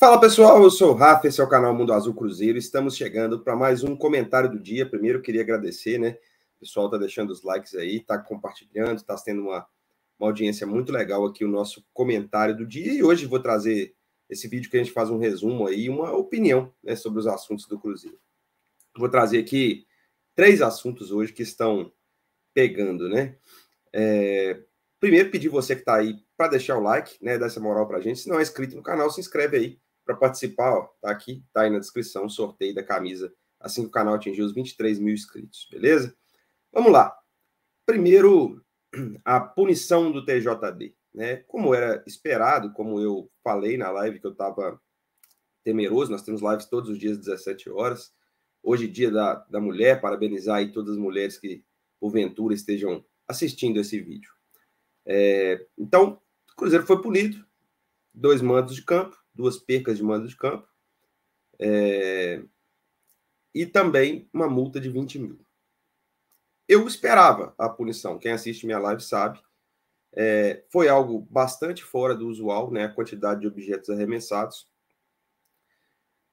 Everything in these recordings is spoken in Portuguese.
Fala pessoal, eu sou o Rafa, esse é o canal Mundo Azul Cruzeiro. Estamos chegando para mais um comentário do dia. Primeiro, queria agradecer, né? O pessoal tá deixando os likes aí, tá compartilhando, tá tendo uma, uma audiência muito legal aqui, o nosso comentário do dia. E hoje vou trazer esse vídeo que a gente faz um resumo aí, uma opinião né, sobre os assuntos do Cruzeiro. Vou trazer aqui três assuntos hoje que estão pegando, né? É, primeiro, pedir você que está aí para deixar o like, né? Dar essa moral para a gente. Se não é inscrito no canal, se inscreve aí para participar, ó, tá aqui, tá aí na descrição, sorteio da camisa assim que o canal atingir os 23 mil inscritos, beleza? Vamos lá. Primeiro, a punição do TJD. Né? Como era esperado, como eu falei na live que eu estava temeroso, nós temos lives todos os dias às 17 horas. Hoje, dia da, da mulher, parabenizar aí todas as mulheres que, porventura, estejam assistindo esse vídeo. É, então, o Cruzeiro foi punido, dois mantos de campo, duas percas de mando de campo, é, e também uma multa de 20 mil. Eu esperava a punição, quem assiste minha live sabe. É, foi algo bastante fora do usual, né, a quantidade de objetos arremessados.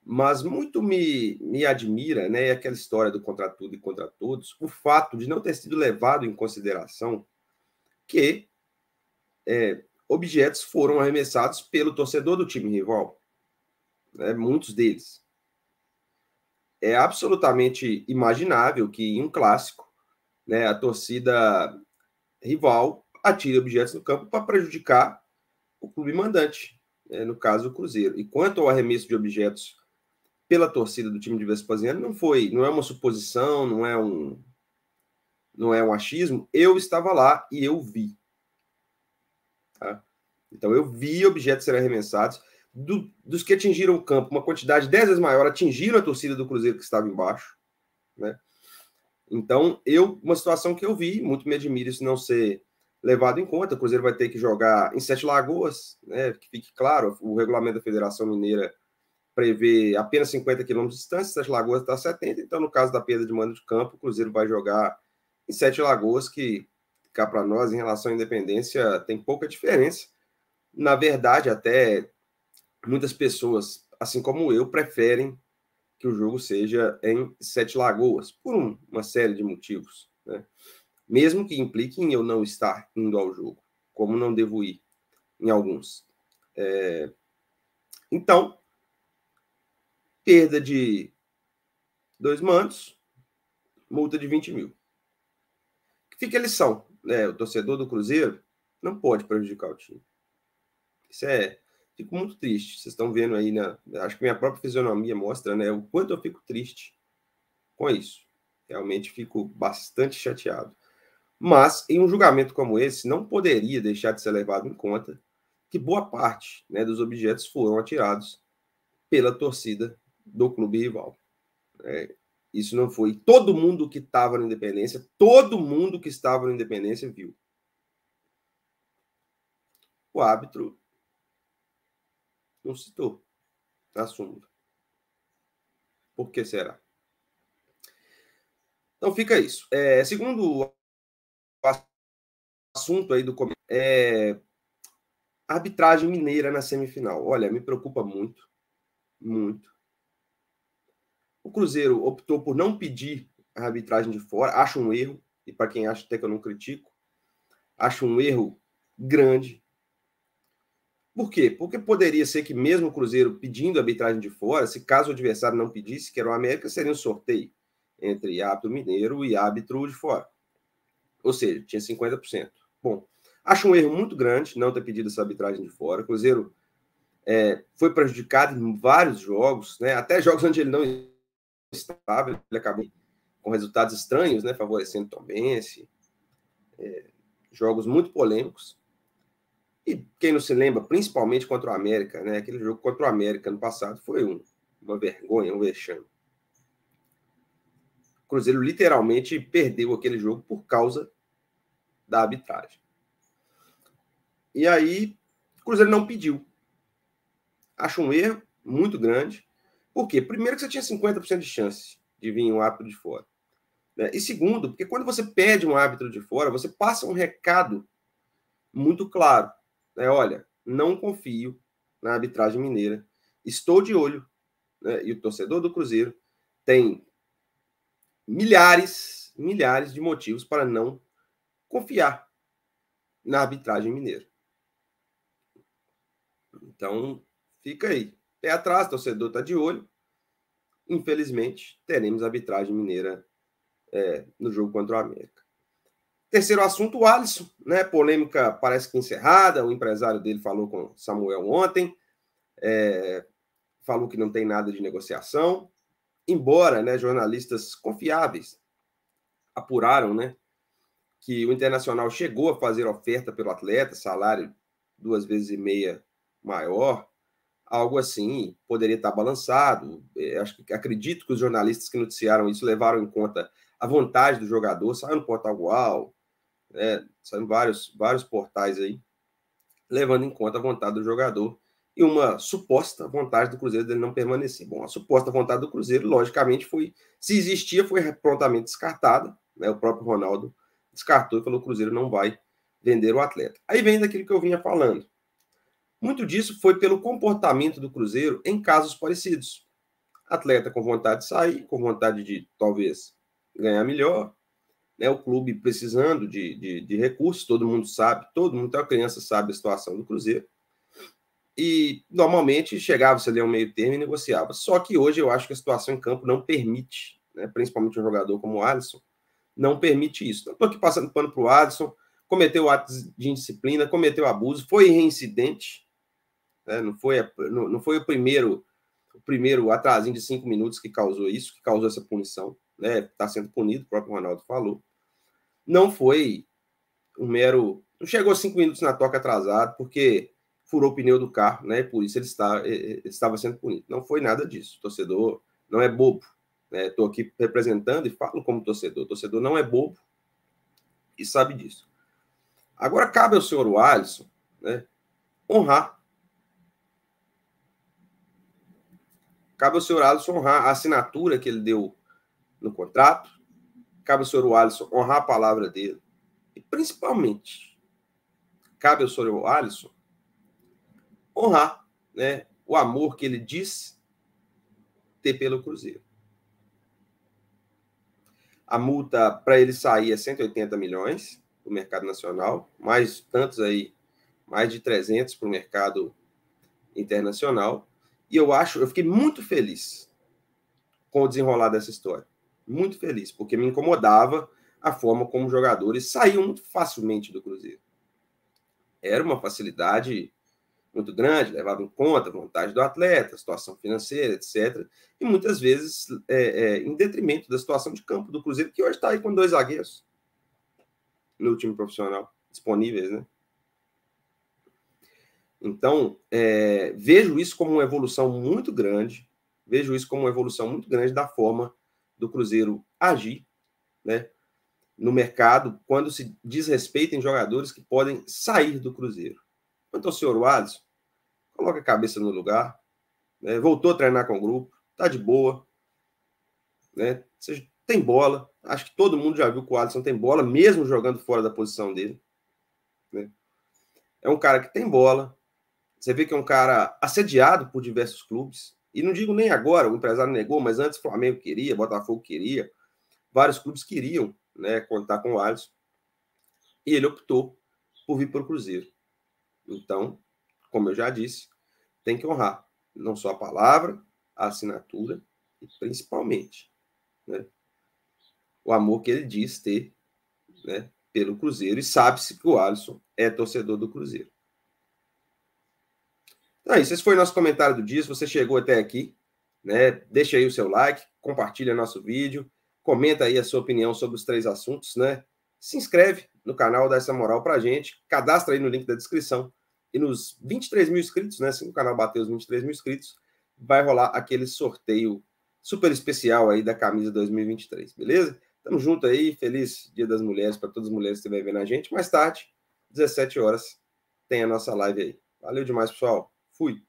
Mas muito me, me admira, né, aquela história do contra tudo e contra todos, o fato de não ter sido levado em consideração que é, objetos foram arremessados pelo torcedor do time rival. Né? Muitos deles. É absolutamente imaginável que em um clássico né, a torcida rival atire objetos no campo para prejudicar o clube mandante, né, no caso o Cruzeiro. E quanto ao arremesso de objetos pela torcida do time de Vespasiano, não foi, não é uma suposição, não é um, não é um achismo. Eu estava lá e eu vi. Então eu vi objetos serem arremessados. Do, dos que atingiram o campo, uma quantidade dez vezes maior atingiram a torcida do Cruzeiro que estava embaixo. Né? Então, eu, uma situação que eu vi, muito me admira isso não ser levado em conta. O Cruzeiro vai ter que jogar em Sete Lagoas, né? Que fique claro, o regulamento da Federação Mineira prevê apenas 50 quilômetros de distância, Sete Lagoas está a 70, então no caso da perda de mando de campo, o Cruzeiro vai jogar em Sete Lagoas, que cá para nós, em relação à independência, tem pouca diferença. Na verdade, até muitas pessoas, assim como eu, preferem que o jogo seja em Sete Lagoas, por um, uma série de motivos, né? mesmo que implique em eu não estar indo ao jogo, como não devo ir em alguns. É... Então, perda de dois mantos, multa de 20 mil. Fica a lição, né? o torcedor do Cruzeiro não pode prejudicar o time. Isso é. Fico muito triste. Vocês estão vendo aí, na, acho que minha própria fisionomia mostra, né? O quanto eu fico triste com isso. Realmente fico bastante chateado. Mas, em um julgamento como esse, não poderia deixar de ser levado em conta que boa parte né, dos objetos foram atirados pela torcida do clube rival. É, isso não foi. Todo mundo que estava na Independência, todo mundo que estava na Independência viu. O árbitro não citou tá na súmula. Por que será? Então fica isso. É, segundo o assunto aí do é, arbitragem mineira na semifinal. Olha, me preocupa muito, muito. O Cruzeiro optou por não pedir a arbitragem de fora, acho um erro, e para quem acha até que eu não critico, acho um erro grande, por quê? Porque poderia ser que mesmo o Cruzeiro pedindo arbitragem de fora, se caso o adversário não pedisse, que era o América, seria um sorteio entre árbitro mineiro e árbitro de fora. Ou seja, tinha 50%. Bom, acho um erro muito grande não ter pedido essa arbitragem de fora. O Cruzeiro é, foi prejudicado em vários jogos, né? até jogos onde ele não estava, ele acabou com resultados estranhos, né? favorecendo Tom Bense, é, jogos muito polêmicos. E quem não se lembra, principalmente contra o América, né? Aquele jogo contra o América no passado foi um, uma vergonha, um vexame. O Cruzeiro literalmente perdeu aquele jogo por causa da arbitragem. E aí, o Cruzeiro não pediu. Acho um erro muito grande. Por quê? Primeiro que você tinha 50% de chance de vir um árbitro de fora. Né? E segundo, porque quando você pede um árbitro de fora, você passa um recado muito claro né, olha, não confio na arbitragem mineira, estou de olho, né, e o torcedor do Cruzeiro tem milhares, milhares de motivos para não confiar na arbitragem mineira. Então, fica aí. Pé atrás, torcedor está de olho. Infelizmente, teremos arbitragem mineira é, no jogo contra o América. Terceiro assunto, o Alisson, né? Polêmica parece que encerrada. O empresário dele falou com Samuel ontem, é, falou que não tem nada de negociação. Embora, né? Jornalistas confiáveis apuraram, né? Que o Internacional chegou a fazer oferta pelo atleta, salário duas vezes e meia maior, algo assim poderia estar balançado. É, acho que acredito que os jornalistas que noticiaram isso levaram em conta a vontade do jogador, saiu no Portugal, né? Saindo vários, vários portais aí, levando em conta a vontade do jogador e uma suposta vontade do Cruzeiro dele não permanecer. Bom, a suposta vontade do Cruzeiro, logicamente, foi, se existia, foi prontamente descartada. Né? O próprio Ronaldo descartou e falou: o Cruzeiro não vai vender o atleta. Aí vem daquilo que eu vinha falando. Muito disso foi pelo comportamento do Cruzeiro em casos parecidos. Atleta com vontade de sair, com vontade de talvez ganhar melhor, né, o clube precisando de, de, de, recursos, todo mundo sabe, todo mundo, até a criança sabe a situação do Cruzeiro. E normalmente chegava-se ali ao meio termo e negociava. Só que hoje eu acho que a situação em campo não permite, né, principalmente um jogador como o Alisson, não permite isso. então estou é aqui passando pano para o Alisson, cometeu atos de indisciplina, cometeu abuso, foi reincidente, né, não, foi, não, não foi o primeiro o primeiro atrasinho de cinco minutos que causou isso, que causou essa punição, né? Está sendo punido, o próprio Ronaldo falou não foi um mero. Não chegou cinco minutos na toca atrasado, porque furou o pneu do carro, né? Por isso ele, está, ele estava sendo punido. Não foi nada disso. O torcedor não é bobo. Estou né? aqui representando e falo como torcedor. O torcedor não é bobo e sabe disso. Agora cabe ao senhor Alisson né, honrar. Cabe ao senhor Alisson honrar a assinatura que ele deu no contrato, cabe ao senhor Alisson honrar a palavra dele. E principalmente, cabe ao senhor Alisson honrar né, o amor que ele diz ter pelo Cruzeiro. A multa para ele sair é 180 milhões do mercado nacional, mais tantos aí, mais de 300 para o mercado internacional. E eu acho, eu fiquei muito feliz com o desenrolar dessa história muito feliz, porque me incomodava a forma como jogadores saíam muito facilmente do Cruzeiro. Era uma facilidade muito grande, levava em conta a vontade do atleta, a situação financeira, etc. E muitas vezes é, é, em detrimento da situação de campo do Cruzeiro, que hoje está aí com dois zagueiros no time profissional disponíveis, né? Então, é, vejo isso como uma evolução muito grande, vejo isso como uma evolução muito grande da forma do Cruzeiro agir, né? No mercado, quando se desrespeitem jogadores que podem sair do Cruzeiro. Quanto ao senhor Alisson, coloca a cabeça no lugar, né? voltou a treinar com o grupo, tá de boa, né? Seja, tem bola, acho que todo mundo já viu que o Alisson tem bola, mesmo jogando fora da posição dele. Né? É um cara que tem bola, você vê que é um cara assediado por diversos clubes, e não digo nem agora, o empresário negou, mas antes o Flamengo queria, Botafogo queria, vários clubes queriam né, contar com o Alisson. E ele optou por vir para o Cruzeiro. Então, como eu já disse, tem que honrar não só a palavra, a assinatura e principalmente né, o amor que ele diz ter né, pelo Cruzeiro. E sabe-se que o Alisson é torcedor do Cruzeiro. Ah, esse foi o nosso comentário do dia. Se você chegou até aqui, né, deixa aí o seu like, compartilha nosso vídeo, comenta aí a sua opinião sobre os três assuntos, né? Se inscreve no canal, dá essa moral pra gente, cadastra aí no link da descrição. E nos 23 mil inscritos, né? Se o canal bater os 23 mil inscritos, vai rolar aquele sorteio super especial aí da camisa 2023, beleza? Tamo junto aí, feliz Dia das Mulheres para todas as mulheres que estiverem vendo a gente. Mais tarde, 17 horas, tem a nossa live aí. Valeu demais, pessoal. Fui.